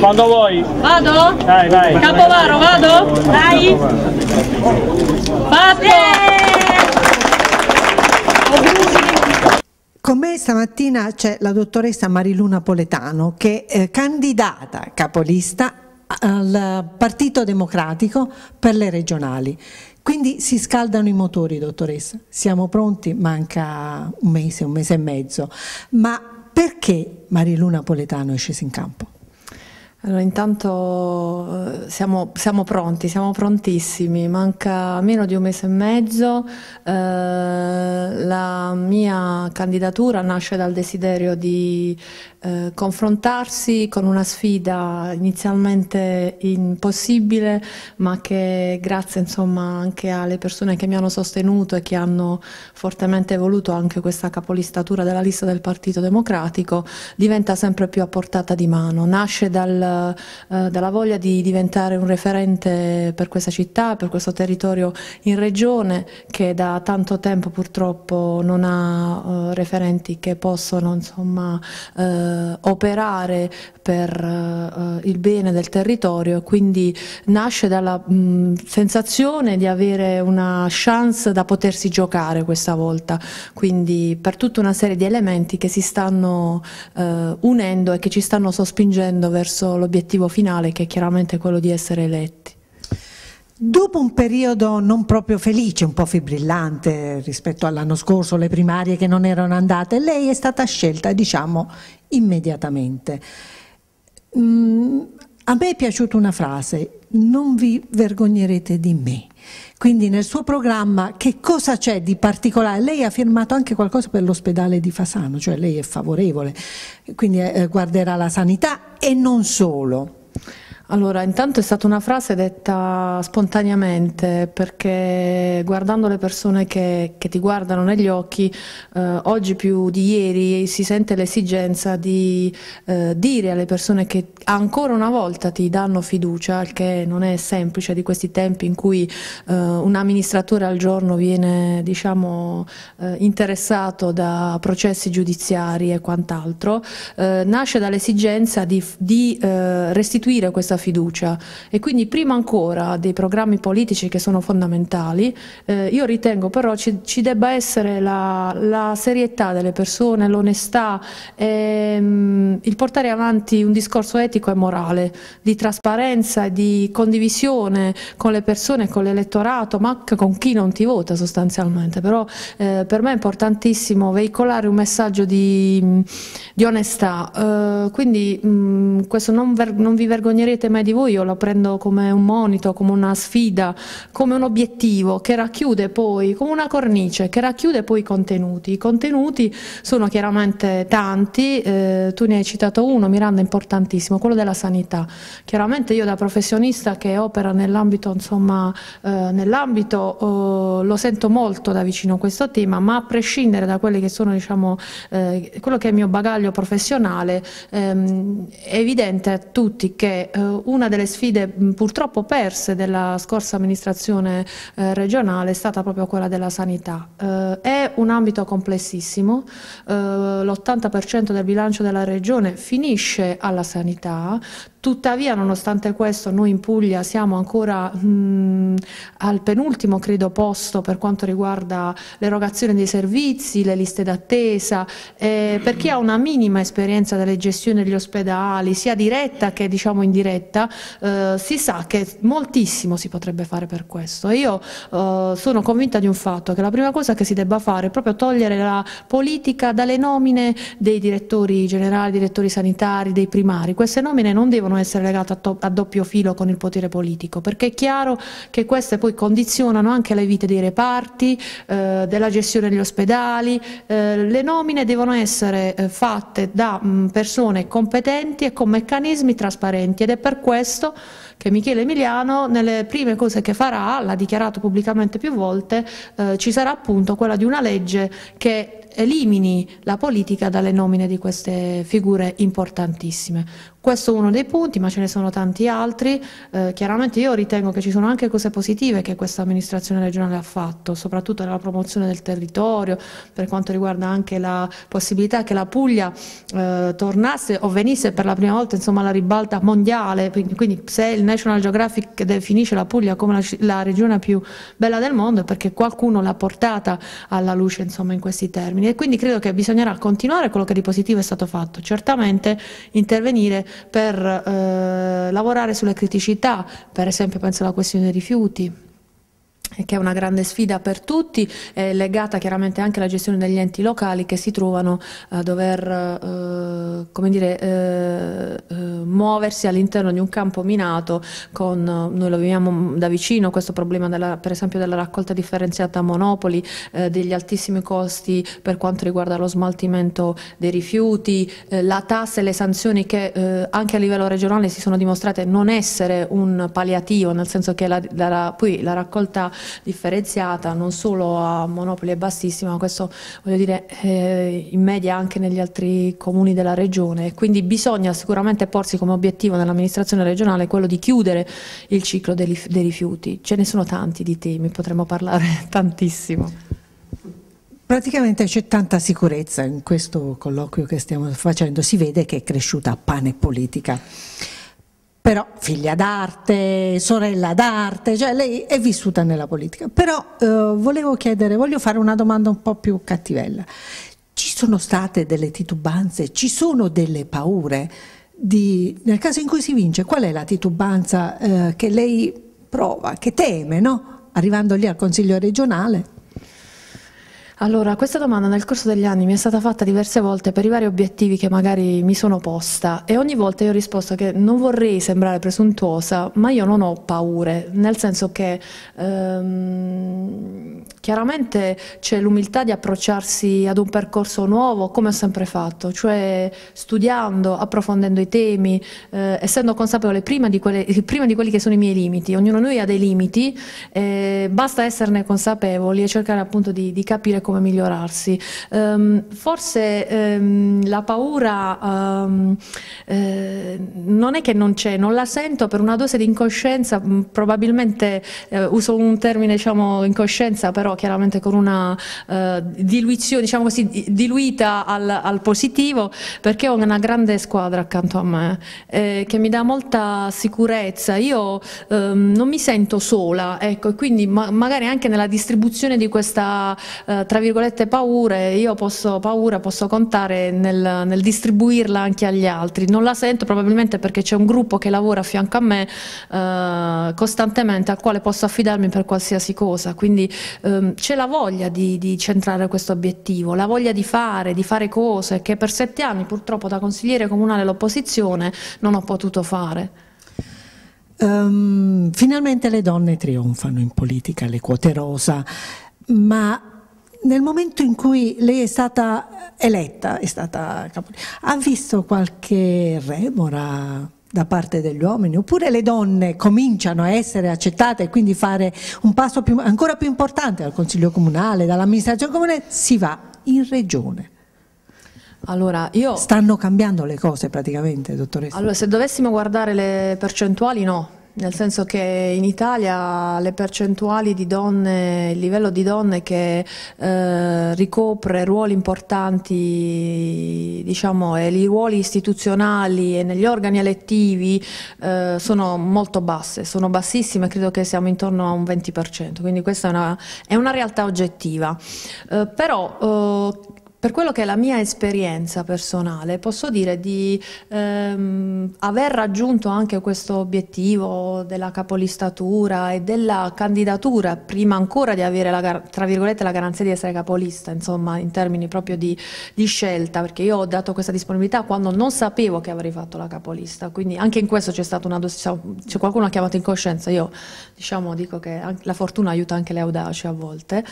Quando vuoi. Vado? Dai, vai. Capovaro, vado? Dai. Fatto! Con me stamattina c'è la dottoressa Mariluna Poletano che è eh, candidata capolista al Partito Democratico per le regionali. Quindi si scaldano i motori, dottoressa. Siamo pronti, manca un mese, un mese e mezzo. Ma perché Mariluna Poletano è scesa in campo? Allora, intanto eh, siamo, siamo, pronti, siamo prontissimi, manca meno di un mese e mezzo, eh, la mia candidatura nasce dal desiderio di eh, confrontarsi con una sfida inizialmente impossibile, ma che grazie insomma, anche alle persone che mi hanno sostenuto e che hanno fortemente voluto anche questa capolistatura della lista del Partito Democratico, diventa sempre più a portata di mano, nasce dal eh, eh, dalla voglia di diventare un referente per questa città, per questo territorio in regione che da tanto tempo purtroppo non ha eh, referenti che possono insomma, operare per il bene del territorio, quindi nasce dalla mm, sensazione di avere una chance da potersi giocare questa volta, quindi per tutta una serie di elementi che si stanno unendo e che ci stanno sospingendo verso l'obiettivo finale che è chiaramente quello di essere eletti. Dopo un periodo non proprio felice, un po' fibrillante rispetto all'anno scorso, le primarie che non erano andate, lei è stata scelta diciamo immediatamente. Mm, a me è piaciuta una frase, non vi vergognerete di me. Quindi nel suo programma che cosa c'è di particolare? Lei ha firmato anche qualcosa per l'ospedale di Fasano, cioè lei è favorevole, quindi eh, guarderà la sanità e non solo. Allora, intanto è stata una frase detta spontaneamente perché guardando le persone che, che ti guardano negli occhi, eh, oggi più di ieri si sente l'esigenza di eh, dire alle persone che ancora una volta ti danno fiducia, il che non è semplice di questi tempi in cui eh, un amministratore al giorno viene diciamo, eh, interessato da processi giudiziari e quant'altro, eh, nasce dall'esigenza di, di eh, restituire questa fiducia fiducia e quindi prima ancora dei programmi politici che sono fondamentali, eh, io ritengo però ci, ci debba essere la, la, serietà delle persone, l'onestà, ehm, il portare avanti un discorso etico e morale, di trasparenza, e di condivisione con le persone, con l'elettorato, ma anche con chi non ti vota sostanzialmente, però eh, per me è importantissimo veicolare un messaggio di, di onestà, eh, quindi mh, mm, questo non, ver non vi vergognerete mai di voi, io la prendo come un monito, come una sfida, come un obiettivo che racchiude poi, come una cornice che racchiude poi i contenuti. I contenuti sono chiaramente tanti, eh, tu ne hai citato uno, Miranda, importantissimo, quello della sanità. Chiaramente io da professionista che opera nell'ambito, insomma, eh, nell'ambito eh, lo sento molto da vicino questo tema, ma a prescindere da quelli che sono, diciamo, eh, quello che è il mio bagaglio professionale, ehm, è evidente a tutti che eh, una delle sfide purtroppo perse della scorsa amministrazione eh, regionale è stata proprio quella della sanità. Eh, è un ambito complessissimo, eh, l'80% del bilancio della regione finisce alla sanità, Tuttavia, nonostante questo, noi in Puglia siamo ancora mh, mm, al penultimo, credo, posto per quanto riguarda l'erogazione dei servizi, le liste d'attesa, eh, per chi ha una minima esperienza delle gestioni degli ospedali, sia diretta che diciamo indiretta, eh, si sa che moltissimo si potrebbe fare per questo. Io eh, sono convinta di un fatto, che la prima cosa che si debba fare è proprio togliere la politica dalle nomine dei direttori generali, direttori sanitari, dei primari. Queste nomine non devono devono essere legate a, a, doppio filo con il potere politico, perché è chiaro che queste poi condizionano anche le vite dei reparti, eh, della gestione degli ospedali, eh, le nomine devono essere eh, fatte da mh, mm, persone competenti e con meccanismi trasparenti ed è per questo che Michele Emiliano nelle prime cose che farà, l'ha dichiarato pubblicamente più volte, eh, ci sarà appunto quella di una legge che elimini la politica dalle nomine di queste figure importantissime. Questo è uno dei punti, ma ce ne sono tanti altri. Eh, chiaramente io ritengo che ci sono anche cose positive che questa amministrazione regionale ha fatto, soprattutto nella promozione del territorio, per quanto riguarda anche la possibilità che la Puglia eh, tornasse o venisse per la prima volta insomma, alla ribalta mondiale. Quindi se il National Geographic definisce la Puglia come la, la regione più bella del mondo è perché qualcuno l'ha portata alla luce insomma, in questi termini e quindi credo che bisognerà continuare quello che di positivo è stato fatto, certamente intervenire per eh, lavorare sulle criticità, per esempio penso alla questione dei rifiuti, che è una grande sfida per tutti, è legata chiaramente anche alla gestione degli enti locali che si trovano a dover eh, dire, eh, eh, muoversi all'interno di un campo minato con, noi lo viviamo da vicino, questo problema della, per esempio della raccolta differenziata a monopoli, eh, degli altissimi costi per quanto riguarda lo smaltimento dei rifiuti, eh, la tassa e le sanzioni che anche a livello regionale si sono dimostrate non essere un palliativo, nel senso che la, la, poi la raccolta differenziata non solo a Monopoli è bassissima, ma questo voglio dire eh, in media anche negli altri comuni della regione. Quindi bisogna sicuramente porsi come obiettivo nell'amministrazione regionale quello di chiudere il ciclo dei, dei rifiuti. Ce ne sono tanti di temi, potremmo parlare tantissimo. Praticamente c'è tanta sicurezza in questo colloquio che stiamo facendo, si vede che è cresciuta pane politica però figlia d'arte, sorella d'arte, cioè lei è vissuta nella politica. Però eh, volevo chiedere, voglio fare una domanda un po' più cattivella. Ci sono state delle titubanze, ci sono delle paure? Di, nel caso in cui si vince, qual è la titubanza eh, che lei prova, che teme, no? arrivando lì al Consiglio regionale? Allora, questa domanda nel corso degli anni mi è stata fatta diverse volte per i vari obiettivi che magari mi sono posta e ogni volta io ho risposto che non vorrei sembrare presuntuosa, ma io non ho paure, nel senso che ehm, chiaramente c'è l'umiltà di approcciarsi ad un percorso nuovo come ho sempre fatto, cioè studiando, approfondendo i temi, eh, essendo consapevole prima di, quelle, prima di, quelli che sono i miei limiti, ognuno di noi ha dei limiti, eh, basta esserne consapevoli e cercare appunto di, di capire come come migliorarsi. Um, forse um, la paura um, eh, non è che non c'è, non la sento per una dose di incoscienza, mm, probabilmente eh, uso un termine diciamo incoscienza, però chiaramente con una eh, diluizione, diciamo così, diluita al, al, positivo, perché ho una grande squadra accanto a me eh, che mi dà molta sicurezza. Io non mi sento sola, ecco, e quindi ma magari anche nella distribuzione di questa eh, tra virgolette paure, io posso paura, posso contare nel, nel distribuirla anche agli altri. Non la sento probabilmente perché c'è un gruppo che lavora a fianco a me eh, costantemente al quale posso affidarmi per qualsiasi cosa, quindi ehm, c'è la voglia di, di, centrare questo obiettivo, la voglia di fare, di fare cose che per sette anni purtroppo da consigliere comunale all'opposizione non ho potuto fare. Um, finalmente le donne trionfano in politica, le quote rosa, ma nel momento in cui lei è stata eletta, è stata ha visto qualche remora? da parte degli uomini, oppure le donne cominciano a essere accettate e quindi fare un passo più, ancora più importante dal Consiglio Comunale, dall'amministrazione comunale, si va in regione. Allora, io... Stanno cambiando le cose praticamente, dottoressa. Allora, se dovessimo guardare le percentuali, no, nel senso che in Italia le percentuali di donne, il livello di donne che eh, ricopre ruoli importanti, diciamo, e i ruoli istituzionali e negli organi elettivi eh, sono molto basse, sono bassissime, credo che siamo intorno a un 20%, quindi questa è una, è una realtà oggettiva. Eh, però eh, per quello che è la mia esperienza personale, posso dire di ehm, aver raggiunto anche questo obiettivo della capolistatura e della candidatura, prima ancora di avere la, tra virgolette, la garanzia di essere capolista, insomma, in termini proprio di, di scelta, perché io ho dato questa disponibilità quando non sapevo che avrei fatto la capolista, quindi anche in questo c'è stata una diciamo, c'è qualcuno ha chiamato in coscienza, io diciamo dico che la fortuna aiuta anche le audaci a volte,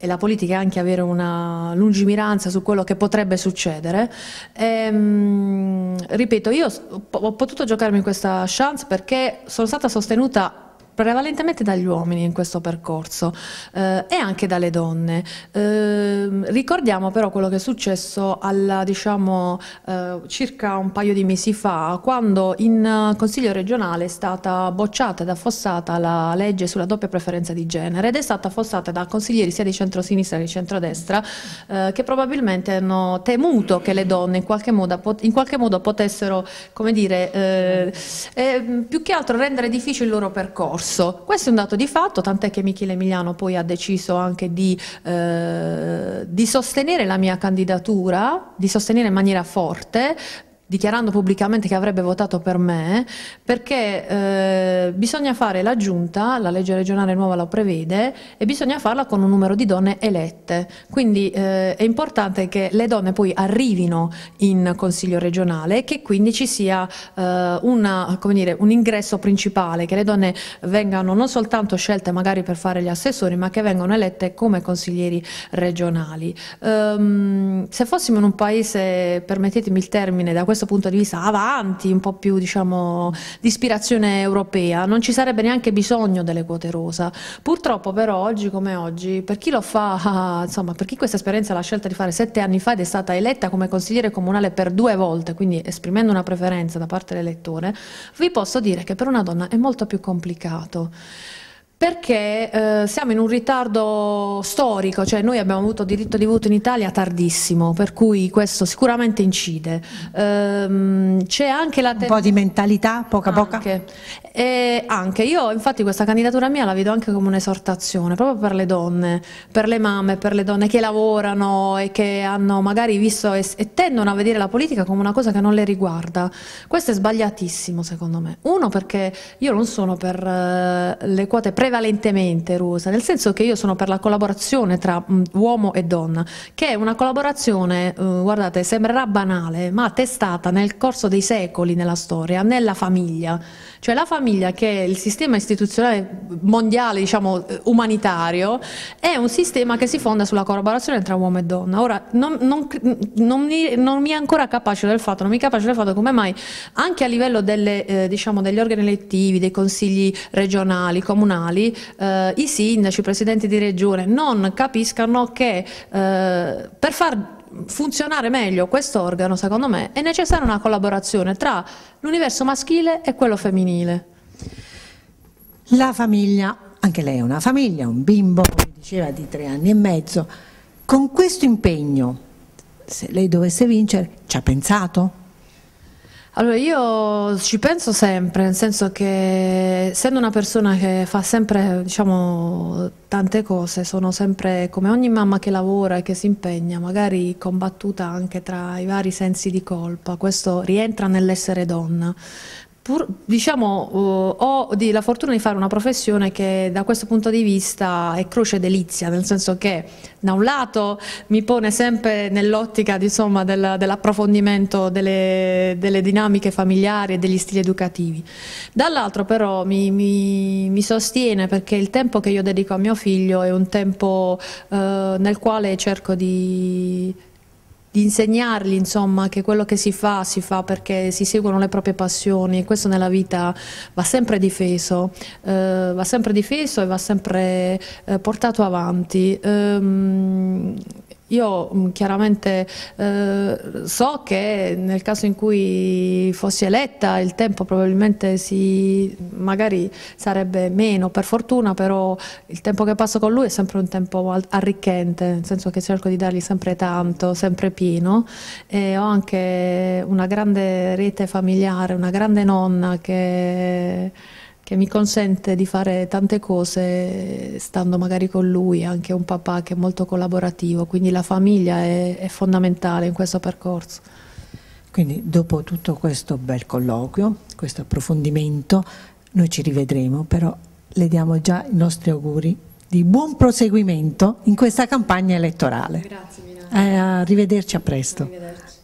e la politica è anche avere una lungimiranza su quello che potrebbe succedere. E, ehm, ripeto, io ho potuto giocarmi questa chance perché sono stata sostenuta prevalentemente dagli uomini in questo percorso eh, e anche dalle donne. Eh, ricordiamo però quello che è successo alla, diciamo, eh, circa un paio di mesi fa, quando in eh, Consiglio regionale è stata bocciata ed affossata la legge sulla doppia preferenza di genere ed è stata affossata da consiglieri sia di centrosinistra che di centrodestra eh, che probabilmente hanno temuto che le donne in qualche modo, in qualche modo potessero, come dire, eh, più che altro rendere difficile il loro percorso basso. Questo è un dato di fatto, tant'è che Michele Emiliano poi ha deciso anche di, eh, di sostenere la mia candidatura, di sostenere in maniera forte, dichiarando pubblicamente che avrebbe votato per me, perché eh, bisogna fare la giunta, la legge regionale nuova lo prevede, e bisogna farla con un numero di donne elette. Quindi eh, è importante che le donne poi arrivino in Consiglio regionale e che quindi ci sia eh, una, dire, un ingresso principale, che le donne vengano non soltanto scelte magari per fare gli assessori, ma che vengano elette come consiglieri regionali. Um, se fossimo in un paese, permettetemi il termine, da questo questo punto di vista avanti, un po' più diciamo, di ispirazione europea, non ci sarebbe neanche bisogno delle quote rosa. Purtroppo però oggi come oggi, per chi lo fa, insomma, per chi questa esperienza l'ha scelta di fare sette anni fa ed è stata eletta come consigliere comunale per due volte, quindi esprimendo una preferenza da parte dell'elettore, vi posso dire che per una donna è molto più complicato perché eh, siamo in un ritardo storico, cioè noi abbiamo avuto diritto di voto in Italia tardissimo, per cui questo sicuramente incide. Ehm, c'è anche la... Un po' di mentalità, poca poca? Anche. E anche, io infatti questa candidatura mia la vedo anche come un'esortazione, proprio per le donne, per le mamme, per le donne che lavorano e che hanno magari visto e, e tendono a vedere la politica come una cosa che non le riguarda. Questo è sbagliatissimo secondo me. Uno perché io non sono per eh, le quote pre prevalentemente rusa, nel senso che io sono per la collaborazione tra uomo e donna, che è una collaborazione, eh, guardate, sembrerà banale, ma testata nel corso dei secoli nella storia, nella famiglia, cioè la famiglia che è il sistema istituzionale mondiale, diciamo, eh, umanitario, è un sistema che si fonda sulla collaborazione tra uomo e donna. Ora, non, non, non, mi, non mi, è ancora capace del fatto, non mi è capace del fatto come mai anche a livello delle, eh, diciamo, degli organi elettivi, dei consigli regionali, comunali, regionali eh, i sindaci, i presidenti di regione non capiscano che eh, per far funzionare meglio questo organo, secondo me, è necessaria una collaborazione tra l'universo maschile e quello femminile. La famiglia, anche lei è una famiglia, un bimbo, come diceva, di tre anni e mezzo, con questo impegno, se lei dovesse vincere, ci ha pensato? Allora, io ci penso sempre, nel senso che essendo una persona che fa sempre, diciamo, tante cose, sono sempre come ogni mamma che lavora e che si impegna, magari combattuta anche tra i vari sensi di colpa. Questo rientra nell'essere donna, pur, diciamo, uh, ho di, la fortuna di fare una professione che da questo punto di vista è croce delizia, nel senso che da un lato mi pone sempre nell'ottica del, dell'approfondimento delle, delle, dinamiche familiari e degli stili educativi, dall'altro però mi, mi, mi, sostiene perché il tempo che io dedico a mio figlio è un tempo uh, nel quale cerco di di insegnargli insomma, che quello che si fa si fa perché si seguono le proprie passioni e questo nella vita va sempre difeso, eh, va sempre difeso e va sempre eh, portato avanti. Ehm, io mm, chiaramente eh, so che nel caso in cui fossi eletta il tempo probabilmente si, magari sarebbe meno, per fortuna però il tempo che passo con lui è sempre un tempo arricchente, nel senso che cerco di dargli sempre tanto, sempre pieno e ho anche una grande rete familiare, una grande nonna che che mi consente di fare tante cose stando magari con lui, anche un papà che è molto collaborativo, quindi la famiglia è, è fondamentale in questo percorso. Quindi dopo tutto questo bel colloquio, questo approfondimento, noi ci rivedremo, però le diamo già i nostri auguri di buon proseguimento in questa campagna elettorale. Grazie, Milano. Eh, arrivederci a presto. Arrivederci.